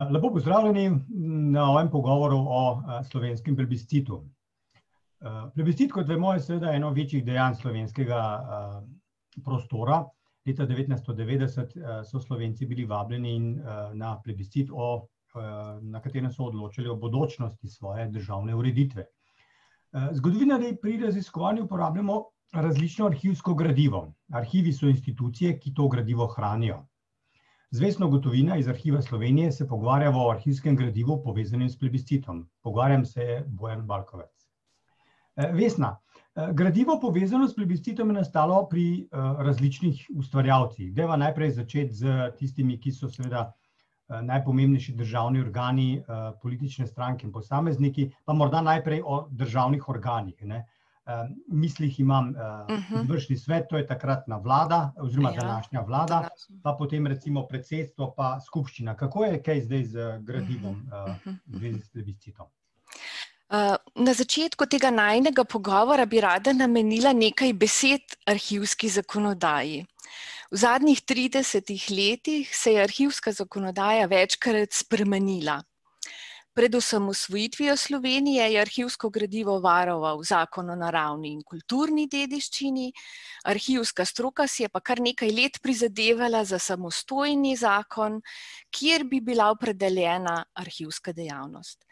Lepo pozdravljeni na ovem pogovoru o eh, slovenskem plebiscitu. Eh, plebiscit, kot vemo, je seveda eno večjih dejanj slovenskega eh, prostora. Leta 1990 so Slovenci bili vabljeni na plebiscit, na katerem so odločili o bodočnosti svoje državne ureditve. Zgodovina, da je pri raziskovanju uporabljamo različno arhivsko gradivo. Arhivi so institucije, ki to gradivo hranijo. Zvestno gotovina iz arhiva Slovenije se pogovarja o arhivskem gradivu povezanem s plebiscitom. Pogovarjam se Bojan Balkovec. Eh, Vesna, eh, gradivo povezano s plebiscitom je nastalo pri eh, različnih ustvarjavcih. Deva najprej začeti z tistimi, ki so seveda najpomembnejši državni organi, politične stranke in posamezniki, pa morda najprej o državnih organih. Ne? Uh, mislih imam eh, mhm. izvršni uh, uh -huh. svet, to je takratna vlada, oziroma ja, današnja vlada, pa potem recimo predsedstvo, pa skupščina. Kako je kaj zdaj z eh, gradivom uh, uh, uh, z plebiscitom? Eh, na začetku tega najnega pogovora bi rada namenila nekaj besed arhivski zakonodaji. V zadnjih 30 letih se je arhivska zakonodaja večkrat spremenila predvsem osvojitvijo Slovenije, je arhivsko gradivo varoval zakon o naravni in kulturni dediščini. Arhivska stroka si je pa kar nekaj let prizadevala za samostojni zakon, kjer bi bila opredeljena arhivska dejavnost.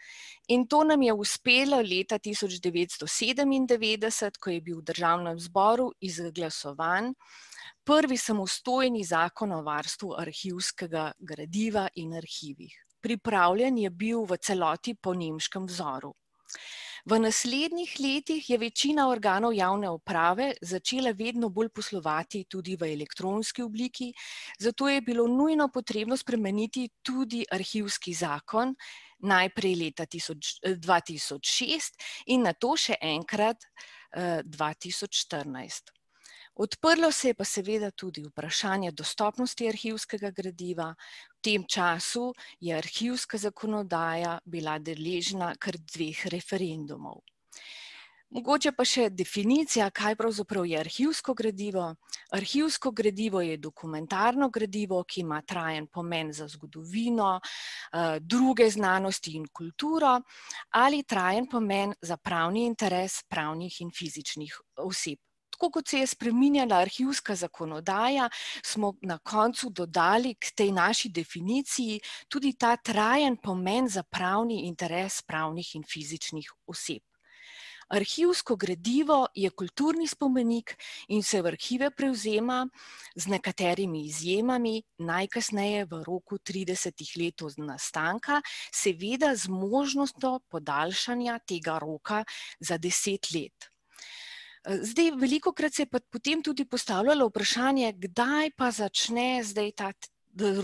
In to nam je uspelo leta 1997, ko je bil v državnem zboru izglasovan prvi samostojni zakon o varstvu arhivskega gradiva in arhivih pripravljen je bil v celoti po nemškem vzoru. V naslednjih letih je večina organov javne uprave začela vedno bolj poslovati tudi v elektronski obliki, zato je bilo nujno potrebno spremeniti tudi arhivski zakon, najprej leta 2006 in na to še enkrat 2014. Eh, Odprlo se je pa seveda tudi vprašanje dostopnosti arhivskega gradiva. V tem času je arhivska zakonodaja bila deležna kar dveh referendumov. Mogoče pa še definicija, kaj pravzaprav je arhivsko gradivo. Arhivsko gradivo je dokumentarno gradivo, ki ima trajen pomen za zgodovino, eh, druge znanosti in kulturo ali trajen pomen za pravni interes pravnih in fizičnih oseb tako kot se je spremenjala arhivska zakonodaja, smo na koncu dodali k tej naši definiciji tudi ta trajen pomen za pravni interes pravnih in fizičnih oseb. Arhivsko gradivo je kulturni spomenik in se v arhive prevzema z nekaterimi izjemami, najkasneje v roku 30 let od nastanka, seveda z možnostjo podaljšanja tega roka za 10 let. Zdaj, veliko krat se je potem tudi postavljalo vprašanje, kdaj pa začne zdaj ta.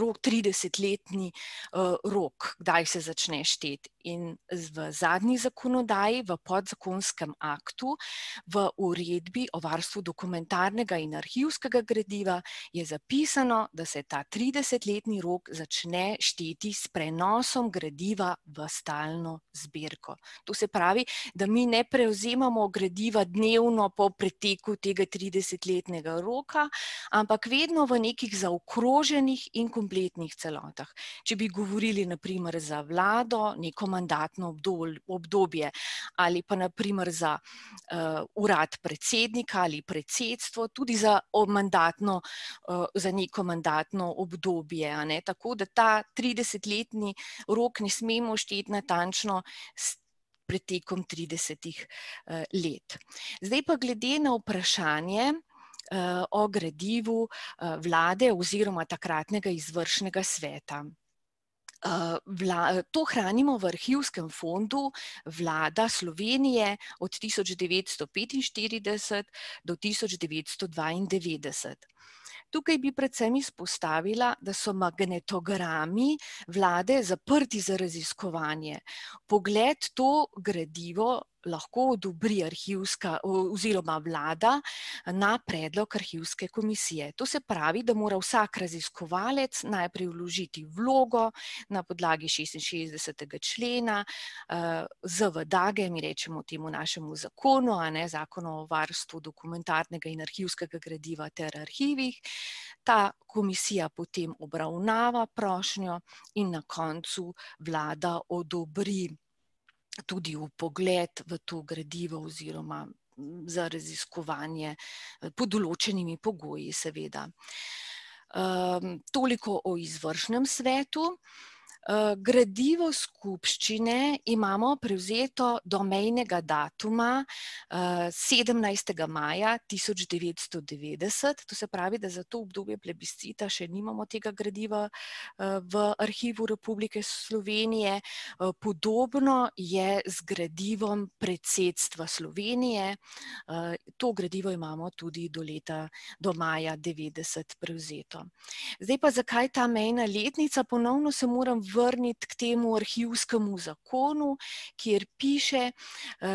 Rok 30-letni uh, eh, rok, kdaj se začne šteti in v zadnji zakonodaji, v podzakonskem aktu, v uredbi o varstvu dokumentarnega in arhivskega gradiva, je zapisano, da se ta 30-letni rok začne šteti s prenosom gradiva v stalno zbirko. To se pravi, da mi ne prevzemamo gradiva dnevno po preteku tega 30-letnega roka, ampak vedno v nekih zaokroženih in kompletnih celotah. Če bi govorili, naprimer, za vlado, neko manjšo, mandatno obdobje ali pa naprimer za uh, urad predsednika ali predsedstvo, tudi za, mandatno, uh, za neko mandatno obdobje. Ne? Tako da ta 30-letni rok ne smemo šteti natančno. Pred tekom 30 let. Zdaj pa glede na vprašanje eh, o gradivu vlade oziroma takratnega izvršnega sveta. Eh, eh, to hranimo v arhivskem fondu vlada Slovenije od 1945 do 1992. Tukaj bi predvsem izpostavila, da so magnetogrami vlade zaprti za raziskovanje. Pogled to gradivo lahko odobri arhivska oziroma vlada na predlog arhivske komisije. To se pravi, da mora vsak raziskovalec najprej vložiti vlogo na podlagi 66. člena eh, z vdage, mi rečemo temu našemu zakonu, a ne zakonu o varstvu dokumentarnega in arhivskega gradiva ter arhivih. Ta komisija potem obravnava prošnjo in na koncu vlada odobri tudi v pogled v to gradivo oziroma mm, za raziskovanje eh, pod določenimi pogoji, seveda. Um, toliko o izvršnem svetu. Uh, uh, gradivo skupščine imamo prevzeto do mejnega datuma uh, eh, 17. maja 1990, to se pravi, da za to obdobje plebiscita še nimamo tega gradiva uh, v arhivu Republike Slovenije. Uh, podobno je z gradivom predsedstva Slovenije. Uh, to gradivo imamo tudi do leta, do maja 90 prevzeto. Zdaj pa zakaj ta mejna letnica? Ponovno se moram v vrniti k temu arhivskemu zakonu, kjer piše, eh,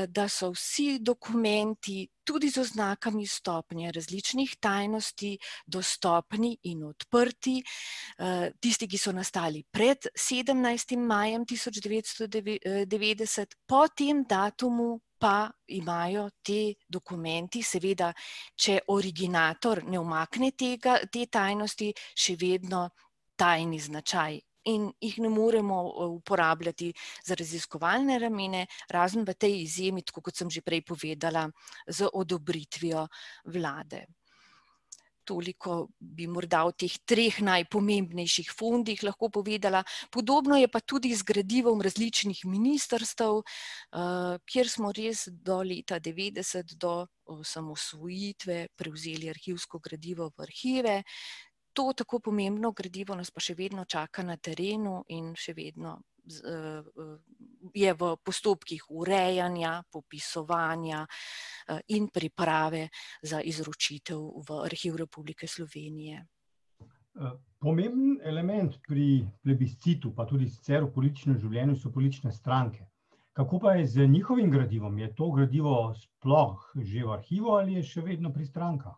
da so vsi dokumenti, tudi z oznakami stopnje različnih tajnosti, dostopni in odprti. Eh, tisti, ki so nastali pred 17. majem 1990, eh, po tem datumu. Pa imajo ti dokumenti, seveda, če originator ne umakne tega, te tajnosti, še vedno tajni značaj in jih ne moremo eh, uporabljati za raziskovalne ramene, razen v tej izjemi, kot sem že prej povedala, z odobritvijo vlade. Toliko bi morda o teh treh najpomembnejših fondih lahko povedala. Podobno je pa tudi z gradivom različnih ministrstv, eh, kjer smo res do leta 90, do samosvojitve, prevzeli arhivsko gradivo v arhive, to tako pomembno gradivo nas pa še vedno čaka na terenu in še vedno eh, eh, je v postopkih urejanja, popisovanja eh, in priprave za izročitev v Arhiv Republike Slovenije. Pomemben element pri plebiscitu, pa tudi sicer v političnem življenju, so politične stranke. Kako pa je z njihovim gradivom? Je to gradivo sploh že v arhivu ali je še vedno pri strankah?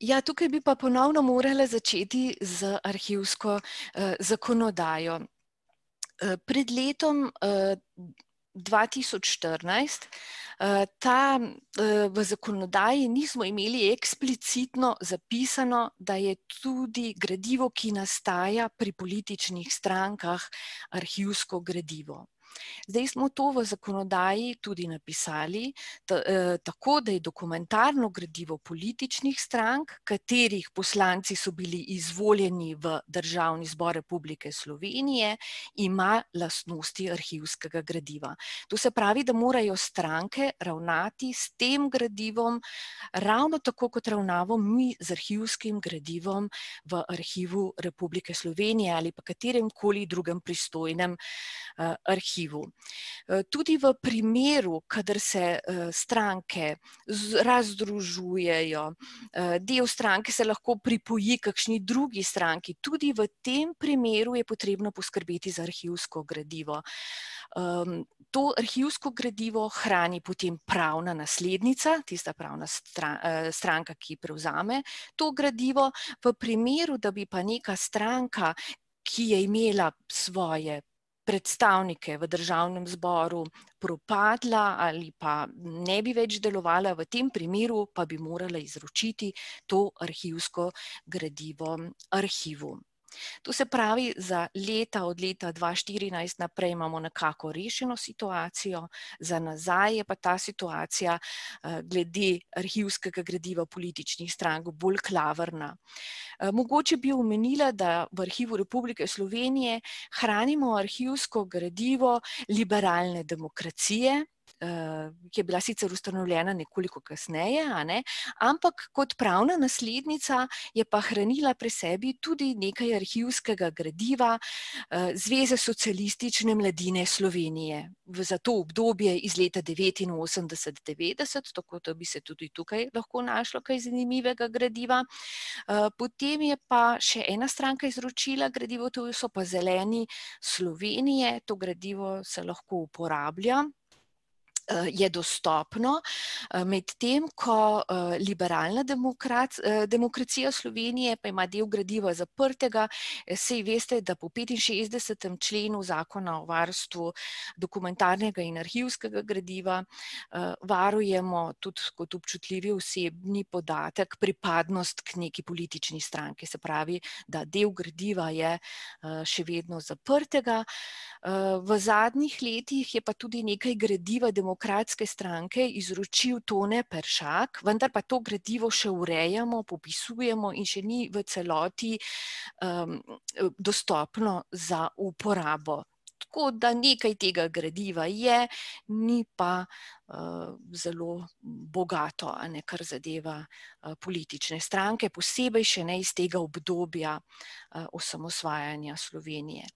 Ja, tukaj bi pa ponovno morala začeti z arhivsko eh, zakonodajo. Eh, pred letom eh, 2014 eh, ta, eh, v zakonodaji nismo imeli eksplicitno zapisano, da je tudi gradivo, ki nastaja pri političnih strankah, arhivsko gradivo. Zdaj smo to v zakonodaji tudi napisali eh, tako, da je dokumentarno gradivo političnih strank, katerih poslanci so bili izvoljeni v Državni zbor Republike Slovenije, ima lastnosti arhivskega gradiva. To se pravi, da morajo stranke ravnati s tem gradivom, ravno tako kot ravnavo mi z arhivskim gradivom v arhivu Republike Slovenije ali pa katerem koli drugem pristojnem eh, arhivu aktivu. Eh, tudi v primeru, kadar se eh, stranke razdružujejo, eh, del stranke se lahko pripoji kakšni drugi stranki, tudi v tem primeru je potrebno poskrbeti za arhivsko gradivo. Ehm, to arhivsko gradivo hrani potem pravna naslednica, tista pravna stranka, ki prevzame to gradivo. V primeru, da bi pa neka stranka, ki je imela svoje predstavnike v državnem zboru propadla ali pa ne bi več delovala, v tem primeru pa bi morala izročiti to arhivsko gradivo arhivu. To se pravi, za leta od leta 2014 naprej imamo nekako rešeno situacijo, za nazaj je pa ta situacija eh, glede arhivskega gradiva političnih strank bolj klavrna. Eh, mogoče bi omenila, da v arhivu Republike Slovenije hranimo arhivsko gradivo liberalne demokracije, ki je bila sicer ustanovljena nekoliko kasneje, ne? ampak kot pravna naslednica je pa hranila pri sebi tudi nekaj arhivskega gradiva eh, Zveze socialistične mladine Slovenije za to obdobje iz leta 1989-90, tako da bi se tudi tukaj lahko našlo kaj zanimivega gradiva. Eh, potem je pa še ena stranka izročila gradivo, to so pa zeleni Slovenije, to gradivo se lahko uporablja. Eh, je dostopno, eh, medtem ko eh, liberalna demokrat, demokracija Slovenije pa ima del gradiva zaprtega, sej veste, da po 65. členu zakona o varstvu dokumentarnega in arhivskega gradiva varujemo tudi kot občutljivi osebni podatek pripadnost k neki politični stranki, se pravi, da del gradiva je še vedno zaprtega. V zadnjih letih je pa tudi nekaj gradiva demokracije demokratske stranke izročil Tone Peršak, vendar pa to gradivo še urejamo, popisujemo in še ni v celoti um, dostopno za uporabo. Tako da nekaj tega gradiva je, ni pa Eh, zelo bogato, ne, kar zadeva eh, politične stranke, posebej še ne iz tega obdobja eh, osamosvajanja Slovenije.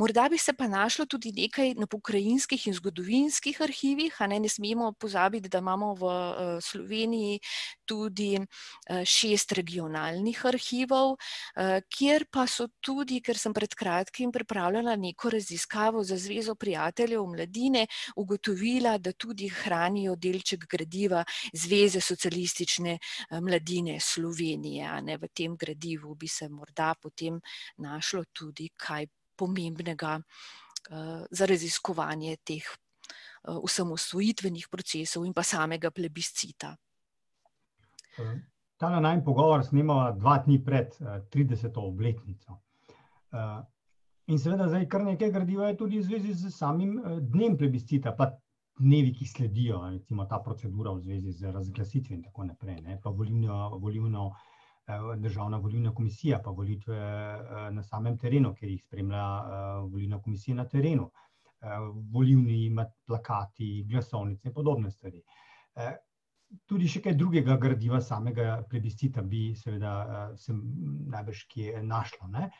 Morda bi se pa našlo tudi nekaj na pokrajinskih in zgodovinskih arhivih, a ne, ne smemo pozabiti, da imamo v Sloveniji tudi šest regionalnih arhivov, kjer pa so tudi, ker sem pred kratkim pripravljala neko raziskavo za Zvezo prijateljev mladine, ugotovila, da tudi hranje hranijo delček gradiva Zveze socialistične eh, mladine Slovenije. Ne, v tem gradivu bi se morda potem našlo tudi kaj pomembnega uh, za raziskovanje teh uh, eh, usamosvojitvenih procesov in pa samega plebiscita. Ta najmenj pogovor snemamo dva dni pred uh, 30. obletnico. Uh, in seveda, zdaj kar nekaj gradiva je tudi v zvezi z samim uh, dnem plebiscita, pa dnevi, ki sledijo, recimo ta procedura v zvezi z razglasitvijo in tako naprej, ne, pa volimno, volimno, eh, državna volilna komisija, pa volitve eh, na samem terenu, ker jih spremlja eh, volilna komisija na terenu, volilni plakati, glasovnice in podobne stvari. Tudi še kaj drugega gradiva samega plebiscita bi seveda se najbrž kje našlo. Ne. Uh,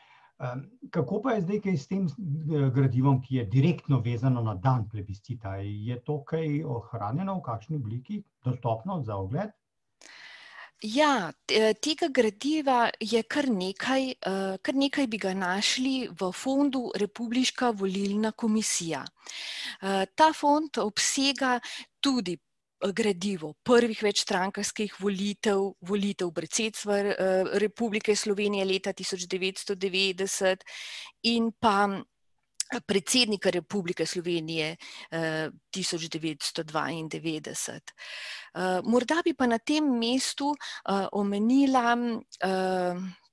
Kako pa je zdaj kaj s tem eh, gradivom, ki je direktno vezano na dan plebiscita? Je to kaj ohranjeno v kakšni obliki, dostopno za ogled? Ja, eh, tega gradiva je kar nekaj, eh, kar nekaj bi ga našli v fondu Republika volilna komisija. Ta fond obsega tudi Eh, gradivo prvih večstrankarskih volitev, volitev predsedstva eh, Republike Slovenije leta 1990 in pa eh, predsednika Republike Slovenije 1992. Morda bi pa na tem mestu omenila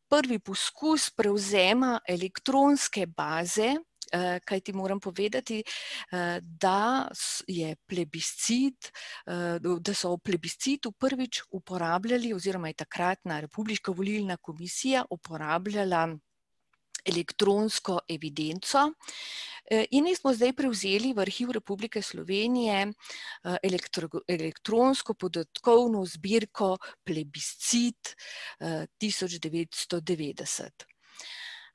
prvi poskus prevzema elektronske baze, Eh, kaj ti moram povedati, eh, da je plebiscit, eh, da so o plebiscitu prvič uporabljali oziroma je takratna Republiška volilna komisija uporabljala elektronsko evidenco in mi smo zdaj prevzeli v arhiv Republike Slovenije elektronsko podatkovno zbirko plebiscit 1990.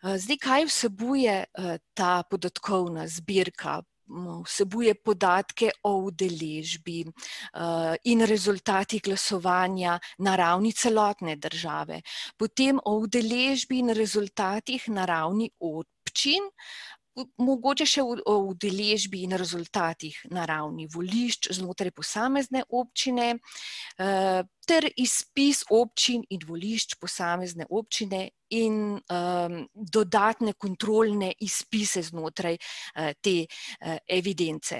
Eh, zdaj, kaj vsebuje eh, ta podatkovna zbirka? Mm, vsebuje podatke o udeležbi eh, in rezultatih glasovanja na ravni celotne države, potem o udeležbi in rezultatih na ravni občin, mogoče še o udeležbi in rezultatih na ravni volišč znotraj posamezne občine, ter izpis občin in volišč posamezne občine in um, dodatne kontrolne izpise znotraj uh, te uh, evidence.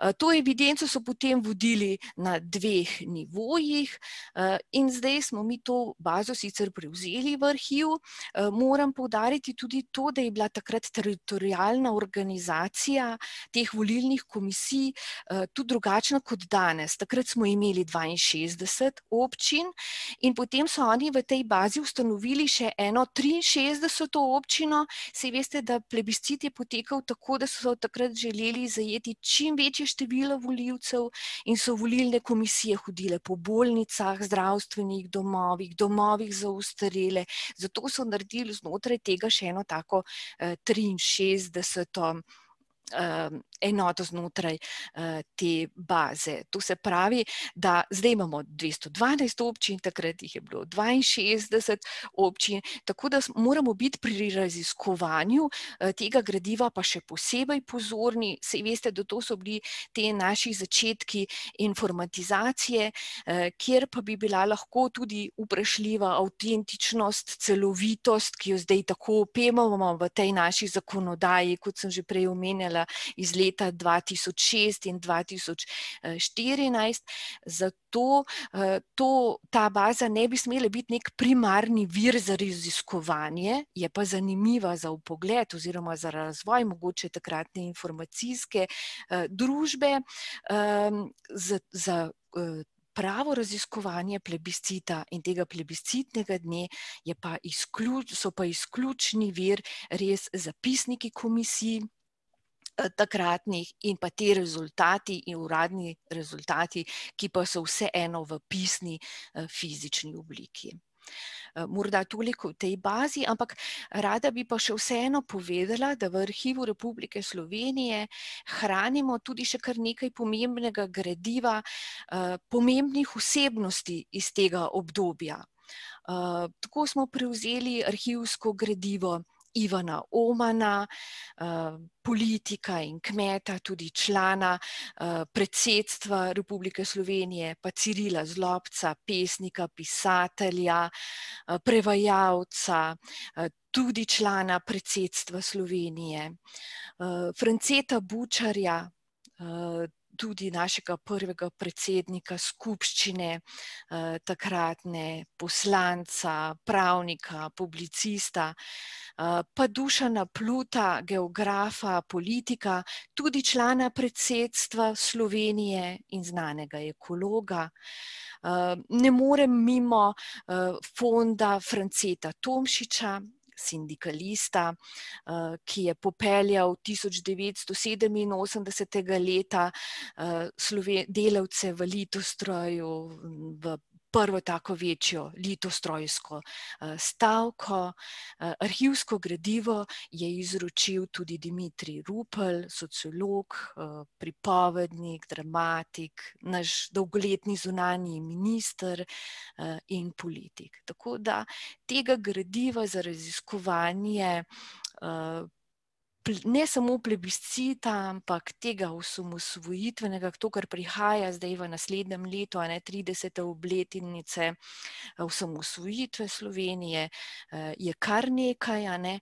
Uh, to evidenco so potem vodili na dveh nivojih uh, in zdaj smo mi to bazo sicer prevzeli v arhiv. Uh, moram povdariti tudi to, da je bila takrat teritorijalna organizacija teh volilnih komisij uh, tudi drugačna kot danes. Takrat smo imeli 62 občin in potem so oni v tej bazi ustanovili še eno 63. občino. Sej veste, da plebiscit je potekal tako, da so takrat želeli zajeti čim večje število voljivcev in so volilne komisije hodile po bolnicah, zdravstvenih domovih, domovih za ustarele. Zato so naredili znotraj tega še eno tako 63. Eh, občino. Ehm, enoto znotraj eh, te baze. To se pravi, da zdaj imamo 212 občin, takrat jih je bilo 62 občin, tako da moramo biti pri raziskovanju eh, tega gradiva pa še posebej pozorni. Sej veste, da to so bili te naši začetki informatizacije, eh, kjer pa bi bila lahko tudi uprašljiva avtentičnost, celovitost, ki jo zdaj tako opemamo v tej naši zakonodaji, kot sem že prej omenjala, izdala iz leta 2006 in 2014. Zato eh, to, ta baza ne bi smela biti nek primarni vir za raziskovanje, je pa zanimiva za upogled oziroma za razvoj mogoče takratne informacijske eh, družbe. Ehm, za, za eh, Pravo raziskovanje plebiscita in tega plebiscitnega dne pa izključ, so pa izključni vir res zapisniki komisij, Eh, takratnih in pa ti rezultati in uradni rezultati, ki pa so vseeno v pisni eh, fizični obliki. Eh, morda toliko v tej bazi, ampak rada bi pa še vseeno povedala, da v arhivu Republike Slovenije hranimo tudi še kar nekaj pomembnega gradiva, pomembnih osebnosti iz tega obdobja. Tako smo prevzeli arhivsko gradivo. Ivana Omana, eh, politika in kmeta, tudi člana eh, predsedstva Republike Slovenije, pa Cirila Zlobca, pesnika, pisatelja, eh, prevajalca, tudi člana predsedstva Slovenije, Franceta Bučarja, tudi tudi našega prvega predsednika skupščine, eh, takratne poslanca, pravnika, publicista, eh, pa Dušana Pluta, geografa, politika, tudi člana predsedstva Slovenije in znanega ekologa. Eh, ne morem mimo fonda Franceta Tomšiča, sindikalista, eh, ki je popeljal 1987. leta eh, delavce v Litostroju v Bratislavi prvo tako večjo litostrojsko eh, stavko. Eh, arhivsko gradivo je izročil tudi Dimitrij Rupel, sociolog, eh, pripovednik, dramatik, naš dolgoletni zunanji minister in politik. Tako da tega gradiva za raziskovanje ne samo plebiscita, ampak tega usamosvojitvenega, to, kar prihaja zdaj v naslednjem letu, ne 30. obletnice usamosvojitve eh, Slovenije, eh, je kar nekaj. Ne.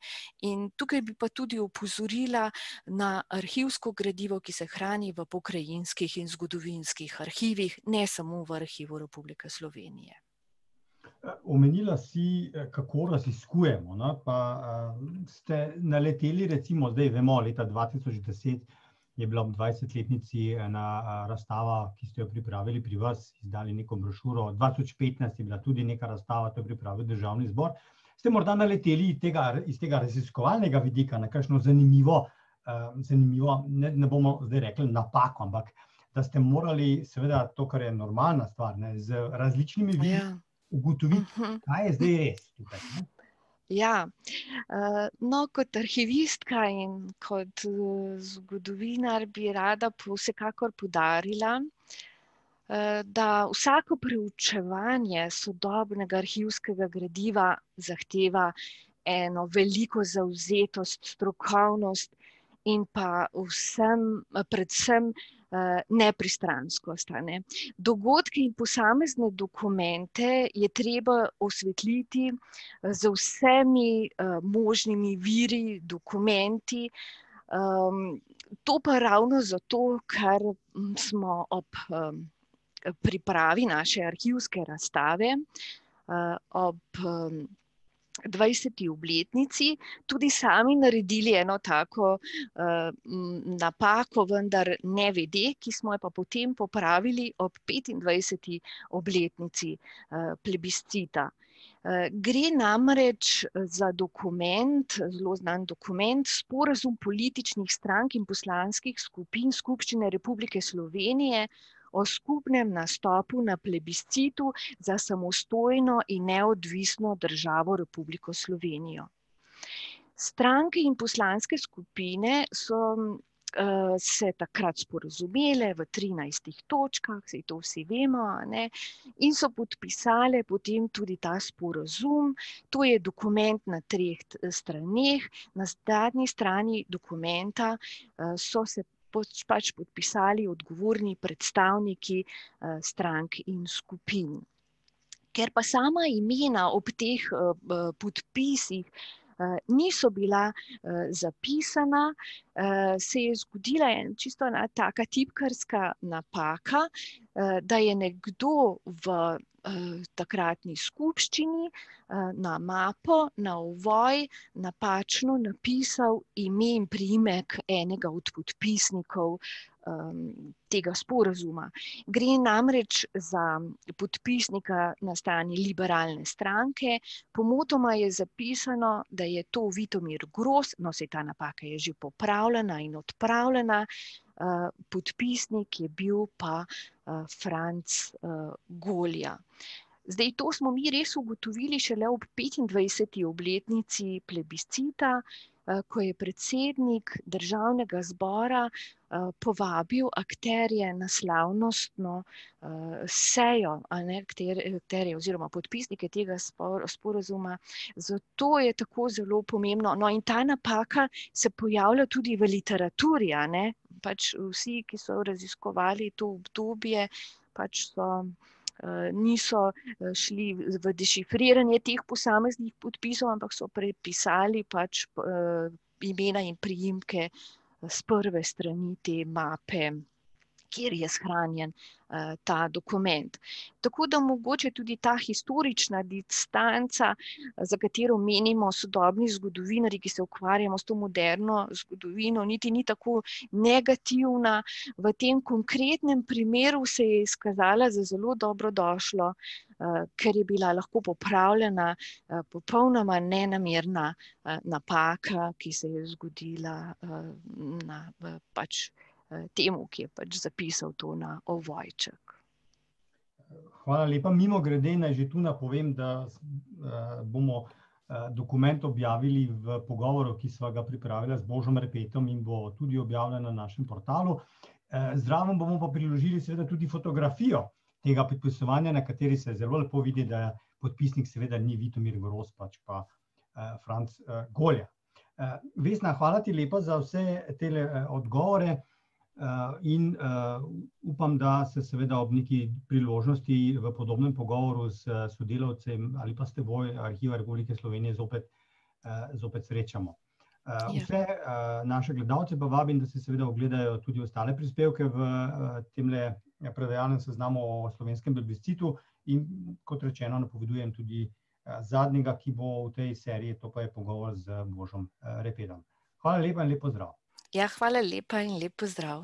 In tukaj bi pa tudi opozorila na arhivsko gradivo, ki se hrani v pokrajinskih in zgodovinskih arhivih, ne samo v arhivu Republike Slovenije. Omenila si, eh, kako raziskujemo. Na, no, pa eh, ste naleteli, recimo, zdaj vemo, leta 2010 je bila ob 20-letnici ena eh, razstava, ki ste jo pripravili pri vas, izdali neko brošuro. 2015 je bila tudi neka razstava, to je pripravil državni zbor. Ste morda naleteli tega, iz tega raziskovalnega vidika na kakšno zanimivo, zanimivo ne, ne bomo zdaj rekli napako, ampak da ste morali, seveda, to, kar je normalna stvar, ne, z različnimi vidiki. Ja ugotoviti, uh mhm. -huh. kaj je zdaj res. Tukaj, ja. uh, no, kot arhivistka in kot uh, zgodovinar bi rada vsekakor podarila, uh, eh, da vsako preučevanje sodobnega arhivskega gradiva zahteva eno veliko zauzetost, strokovnost in pa vsem, predvsem. Uh, Eh, nepristranskost. Ne. Dogodke in posamezne dokumente je treba osvetliti eh, z vsemi uh, možnimi viri, dokumenti. Um, to pa ravno zato, ker mm, smo ob um, pripravi naše arhivske razstave, uh, ob um, 20. obletnici tudi sami naredili eno tako uh, napako, vendar ne vede, ki smo jo pa potem popravili ob 25. obletnici uh, plebiscita. Eh, gre namreč za dokument, zelo znan dokument, sporazum političnih strank in poslanskih skupin Skupščine Republike Slovenije o skupnem nastopu na plebiscitu za samostojno in neodvisno državo Republiko Slovenijo. Stranke in poslanske skupine so eh, se takrat sporozumele v 13 točkah, se to vsi vemo, ne? in so podpisale potem tudi ta sporozum. To je dokument na treh eh, straneh. Na zadnji strani dokumenta eh, so se pač podpisali odgovorni predstavniki eh, strank in skupin. Ker pa sama imena ob teh eh, eh, podpisih niso bila zapisana, Eh, se je zgodila en, čisto ena taka tipkarska napaka, uh, da je nekdo v eh, Takratni skupščini na mapo, na ovoj, napačno napisal ime in priimek enega od podpisnikov um, tega sporazuma. Gre namreč za podpisnika na strani liberalne stranke, pomotoma je zapisano, da je to Vitomir Gross, no se ta napaka je že popravila pripravljena in odpravljena, eh, podpisnik je bil pa eh, Franc eh, Golja. Zdaj, to smo mi res ugotovili šele ob 25. obletnici plebiscita, Eh, ko je predsednik državnega zbora eh, povabil akterje na slavnostno eh, sejo, akterje oziroma podpisnike tega sporozuma. Zato je tako zelo pomembno. No in ta napaka se pojavlja tudi v literaturi. Pač vsi, ki so raziskovali to obdobje, pač so povedali, Eh, niso eh, šli v dešifriranje teh posameznih podpisov, ampak so prepisali pač eh, imena in prijimke z prve strani te mape kjer je shranjen eh, ta dokument. Tako da mogoče tudi ta historična distanca, za katero menimo sodobni zgodovinari, ki se ukvarjamo s to moderno zgodovino, niti ni tako negativna. V tem konkretnem primeru se je izkazala za zelo dobro došlo, eh, ker je bila lahko popravljena eh, popolnoma nenamerna napaka, ki se je zgodila na pač vsega temu, ki je pač zapisal to na ovojček. Hvala lepa. Mimo grede naj že tu napovem, da eh, bomo eh, dokument objavili v pogovoru, ki sva ga pripravila z Božom Repetom in bo tudi objavljen na našem portalu. Eh, Zdravom bomo pa priložili seveda tudi fotografijo tega podpisovanja, na kateri se zelo lepo vidi, da podpisnik seveda ni Vitomir Gros, pač pa Franc Golja. Vesna, hvala ti lepa za vse te odgovore. Hvala. Eh, in uh, upam, da se seveda ob neki priložnosti v podobnem pogovoru s sodelavcem ali pa s teboj Arhiva Republike Slovenije zopet, uh, zopet srečamo. Uh, vse uh, naše gledalce pa vabim, da se seveda ogledajo tudi ostale prispevke v uh, tem le predajalnem seznamu o slovenskem plebiscitu in kot rečeno napovedujem tudi uh, zadnjega, ki bo v tej seriji, to pa je pogovor z Božom uh, Repedom. Hvala lepa in lepo zdrav. Ja, hvala lepa in lepo zdrav.